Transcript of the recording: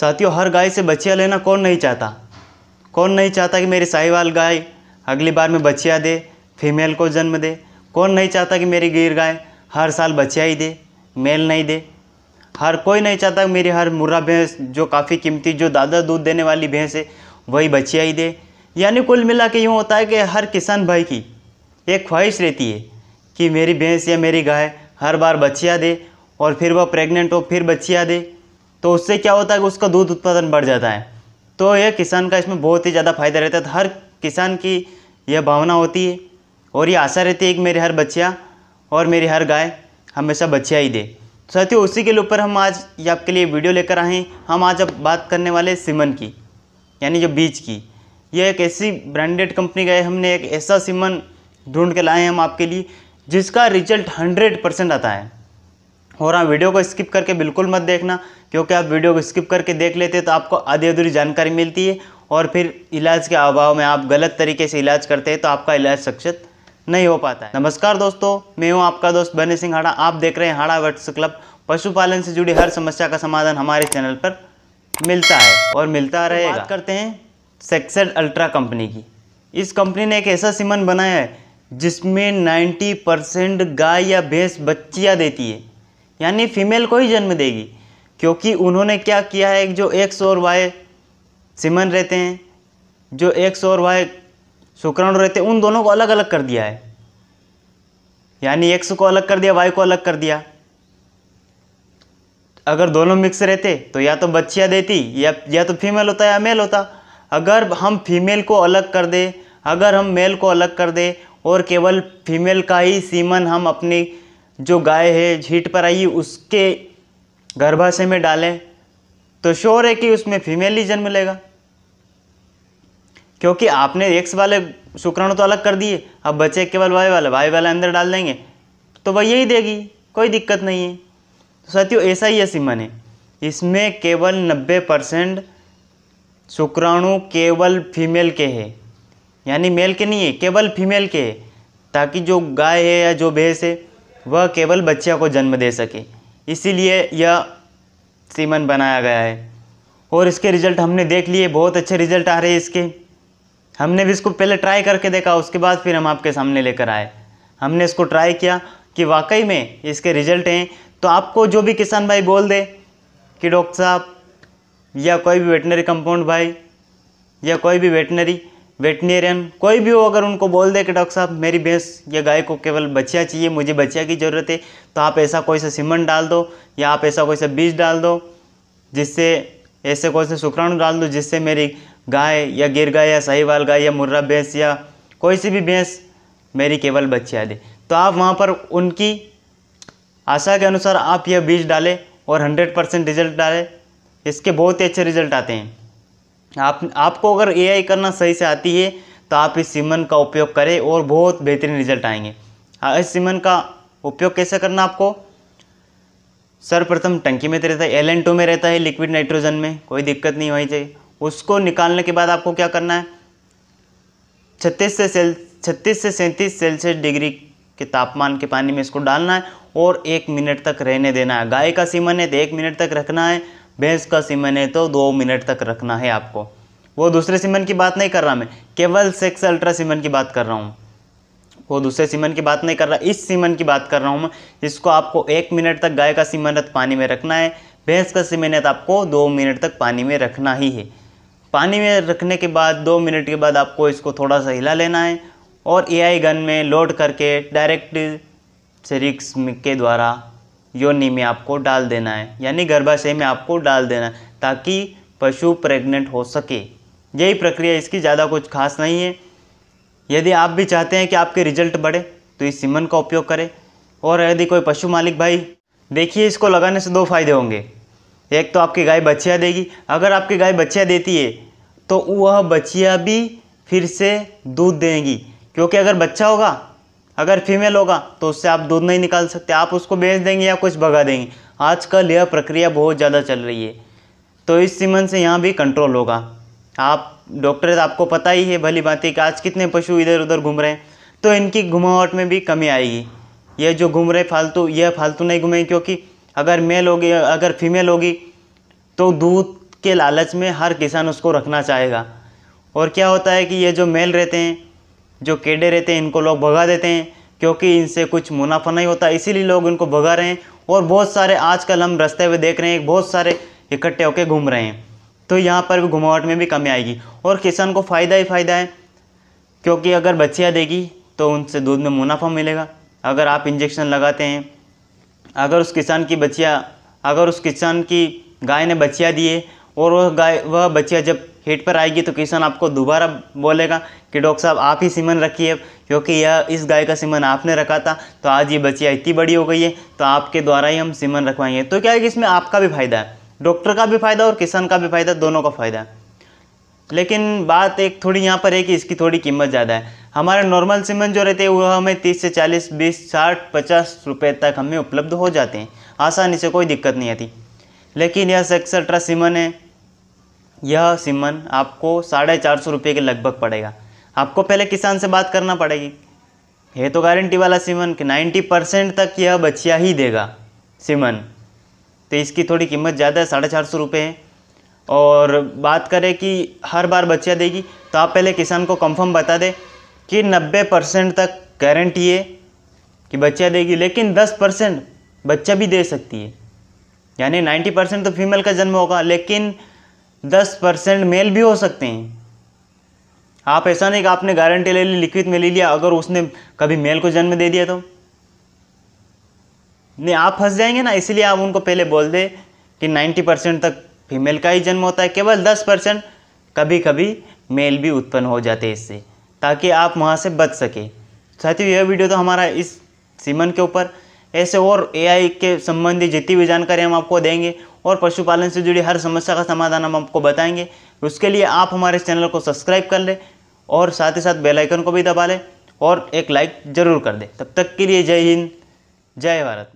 साथियों हर गाय से बछिया लेना कौन नहीं चाहता कौन नहीं चाहता कि मेरी साहिवाल गाय अगली बार में बछिया दे फीमेल को जन्म दे कौन नहीं चाहता कि मेरी गिर गाय हर साल बछिया ही दे मेल नहीं दे हर कोई नहीं चाहता कि मेरी हर मुर्रा भैंस जो काफ़ी कीमती जो दादा दूध देने वाली भैंस है वही बछिया ही दे यानी कुल मिला के यूँ होता है कि हर किसान भाई की एक ख्वाहिश रहती है कि मेरी भैंस या मेरी गाय हर बार बच्चियाँ दे और फिर वह प्रेग्नेंट हो फिर बच्चियाँ दे तो उससे क्या होता है कि उसका दूध उत्पादन बढ़ जाता है तो यह किसान का इसमें बहुत ही ज़्यादा फायदा रहता है तो हर किसान की यह भावना होती है और ये आशा रहती है कि मेरी हर बच्चिया और मेरी हर गाय हमेशा बच्चिया ही दे साथियों उसी के ऊपर हम आज ये आपके लिए वीडियो लेकर आए हैं हम आज अब बात करने वाले सिमन की यानी जो बीज की ये एक ऐसी ब्रांडेड कंपनी का है हमने एक ऐसा सिमन ढूंढ के लाए हैं हम आपके लिए जिसका रिजल्ट हंड्रेड परसेंट आता है और हाँ वीडियो को स्किप करके बिल्कुल मत देखना क्योंकि आप वीडियो को स्किप करके देख लेते तो आपको आधी अधूरी जानकारी मिलती है और फिर इलाज के अभाव में आप गलत तरीके से इलाज करते हैं तो आपका इलाज सक्सेस नहीं हो पाता है नमस्कार दोस्तों मैं हूं आपका दोस्त बने सिंह हाड़ा आप देख रहे हैं हाड़ा वट्स क्लब पशुपालन से जुड़ी हर समस्या का समाधान हमारे चैनल पर मिलता है और मिलता तो रहे बात करते हैं सेक्सेड अल्ट्रा कंपनी की इस कंपनी ने एक ऐसा सीमन बनाया है जिसमें 90 परसेंट गाय या भैंस बच्चियाँ देती है यानी फीमेल को ही जन्म देगी क्योंकि उन्होंने क्या किया है जो एक्स और वाई सिमन रहते हैं जो एक्स और वाई शुक्राणु रहते हैं उन दोनों को अलग अलग कर दिया है यानी एक्स को अलग कर दिया वाई को अलग कर दिया अगर दोनों मिक्स रहते तो या तो बच्चियाँ देती या या तो फीमेल होता या मेल होता अगर हम फीमेल को अलग कर दे अगर हम मेल को अलग कर दे और केवल फीमेल का ही सीमन हम अपनी जो गाय है झीट पर आई उसके गर्भाशय में डालें तो श्योर है कि उसमें फीमेल ही जन्म लेगा क्योंकि आपने एक्स वाले शुक्राणु तो अलग कर दिए अब बचे केवल वाई वाला वाई वाला अंदर डाल देंगे तो वह यही देगी कोई दिक्कत नहीं है तो साथियों ऐसा ही है सिमन है इसमें केवल 90 परसेंट शुक्राणु केवल फीमेल के है यानी मेल के नहीं है केवल फीमेल के है ताकि जो गाय है या जो भैंस है वह केवल बच्चे को जन्म दे सके इसीलिए यह सीमन बनाया गया है और इसके रिज़ल्ट हमने देख लिए बहुत अच्छे रिज़ल्ट आ रहे हैं इसके हमने भी इसको पहले ट्राई करके देखा उसके बाद फिर हम आपके सामने लेकर आए हमने इसको ट्राई किया कि वाकई में इसके रिज़ल्ट हैं तो आपको जो भी किसान भाई बोल दे कि डॉक्टर साहब या कोई भी वेटनरी कंपाउंड भाई या कोई भी वेटनरी वेटनेरियन कोई भी हो अगर उनको बोल दे कि डॉक्टर साहब मेरी भैंस या गाय को केवल बचिया चाहिए मुझे बचिया की ज़रूरत है तो आप ऐसा कोई सा सीमन डाल दो या आप ऐसा कोई सा बीज डाल दो जिससे ऐसे कोई से शुक्राणु डाल दो जिससे मेरी गाय या गिर गाय या साहिवाल गाय या मुर्रा भैंस या कोई सी भी भैंस मेरी केवल बच्चिया दे तो आप वहाँ पर उनकी आशा के अनुसार आप यह बीज डालें और 100 परसेंट रिजल्ट डालें इसके बहुत ही अच्छे रिजल्ट आते हैं आप आपको अगर एआई करना सही से आती है तो आप इस सिमन का उपयोग करें और बहुत बेहतरीन रिजल्ट आएंगे हाँ, इस सिमन का उपयोग कैसे करना आपको सर्वप्रथम टंकी में तो रहता है एल एन टू में रहता है लिक्विड नाइट्रोजन में कोई दिक्कत नहीं होनी चाहिए उसको निकालने के बाद आपको क्या करना है छत्तीस से सेल छत्तीस से सैंतीस सेल्सियस डिग्री के तापमान के पानी में इसको डालना है और एक मिनट तक रहने देना है गाय का सीमन है तो एक मिनट तक रखना है भैंस का सीमन है तो दो मिनट तक रखना है आपको वो दूसरे सीमन की बात नहीं कर रहा मैं केवल सेक्स अल्ट्रा सीमन की बात कर रहा हूँ वो दूसरे सीमन की बात नहीं कर रहा इस सीमन की बात कर रहा हूँ मैं जिसको आपको एक मिनट तक गाय का सीमन रथ पानी में रखना है भैंस का सीमन तो आपको दो मिनट तक पानी में रखना ही है पानी में रखने के बाद दो मिनट के बाद आपको इसको थोड़ा सा हिला लेना है और एआई गन में लोड करके डायरेक्ट सेरिक्स के द्वारा योनि में आपको डाल देना है यानी गर्भाशय में आपको डाल देना है ताकि पशु प्रेग्नेंट हो सके यही प्रक्रिया इसकी ज़्यादा कुछ खास नहीं है यदि आप भी चाहते हैं कि आपके रिजल्ट बढ़े तो इस सिमन का उपयोग करें और यदि कोई पशु मालिक भाई देखिए इसको लगाने से दो फायदे होंगे एक तो आपकी गाय बच्चिया देगी अगर आपकी गाय बच्चिया देती है तो वह बच्चिया भी फिर से दूध देंगी क्योंकि अगर बच्चा होगा अगर फीमेल होगा तो उससे आप दूध नहीं निकाल सकते आप उसको बेच देंगे या कुछ भगा देंगे आजकल यह प्रक्रिया बहुत ज़्यादा चल रही है तो इस सीमन से यहाँ भी कंट्रोल होगा आप डॉक्टर आपको पता ही है भली बात है कि आज कितने पशु इधर उधर घूम रहे हैं तो इनकी घुमावट में भी कमी आएगी ये जो घूम रहे फालतू यह फालतू नहीं घूमें क्योंकि अगर मेल होगी अगर फीमेल होगी तो दूध के लालच में हर किसान उसको रखना चाहेगा और क्या होता है कि ये जो मेल रहते हैं जो केडे रहते हैं इनको लोग भगा देते हैं क्योंकि इनसे कुछ मुनाफा नहीं होता इसीलिए लोग इनको भगा रहे हैं और बहुत सारे आजकल हम रस्ते हुए देख रहे हैं बहुत सारे इकट्ठे होकर घूम रहे हैं तो यहाँ पर भी घुमावट में भी कमी आएगी और किसान को फ़ायदा ही फ़ायदा है क्योंकि अगर बच्चियाँ देगी तो उनसे दूध में मुनाफा मिलेगा अगर आप इंजेक्शन लगाते हैं अगर उस किसान की बच्चियाँ अगर उस किसान की गाय ने बच्चियाँ दिए और वह गाय वह बच्चियाँ जब हेड पर आएगी तो किसान आपको दोबारा बोलेगा कि डॉक्टर साहब आप ही सीमन रखिए क्योंकि यह इस गाय का सीमन आपने रखा था तो आज ये बच्चिया इतनी बड़ी हो गई है तो आपके द्वारा ही हम सीमन रखवाएंगे तो क्या है कि इसमें आपका भी फ़ायदा है डॉक्टर का भी फ़ायदा और किसान का भी फ़ायदा दोनों का फ़ायदा है लेकिन बात एक थोड़ी यहाँ पर है कि इसकी थोड़ी कीमत ज़्यादा है हमारे नॉर्मल सीमन जो रहते हैं वो हमें तीस से चालीस बीस साठ पचास रुपये तक हमें उपलब्ध हो जाते हैं आसानी से कोई दिक्कत नहीं आती लेकिन यह सेक्सर ट्रस्ट सीमन है यह सिमन आपको साढ़े चार सौ रुपये के लगभग पड़ेगा आपको पहले किसान से बात करना पड़ेगी ये तो गारंटी वाला सिमन कि नाइन्टी परसेंट तक यह बचिया ही देगा सिमन तो इसकी थोड़ी कीमत ज़्यादा है साढ़े चार सौ रुपये है और बात करें कि हर बार बचिया देगी तो आप पहले किसान को कंफर्म बता दें कि नब्बे परसेंट तक गारंटी है कि बच्चा देगी लेकिन दस परसेंट बच्चा भी दे सकती है यानी नाइन्टी परसेंट तो फीमेल का जन्म होगा लेकिन दस परसेंट मेल भी हो सकते हैं आप ऐसा नहीं कि आपने गारंटी ले ली लिखित में ले लिया अगर उसने कभी मेल को जन्म दे दिया तो नहीं आप फंस जाएंगे ना इसलिए आप उनको पहले बोल दें कि नाइन्टी परसेंट तक फीमेल का ही जन्म होता है केवल दस परसेंट कभी कभी मेल भी उत्पन्न हो जाते हैं इससे ताकि आप वहाँ से बच सकें साथियों यह वीडियो तो हमारा इस सीमन के ऊपर ऐसे और एआई के संबंधी जितनी भी जानकारी हम आपको देंगे और पशुपालन से जुड़ी हर समस्या का समाधान हम आपको बताएंगे उसके लिए आप हमारे चैनल को सब्सक्राइब कर लें और साथ ही साथ बेलाइकन को भी दबा लें और एक लाइक ज़रूर कर दें तब तक के लिए जय हिंद जय भारत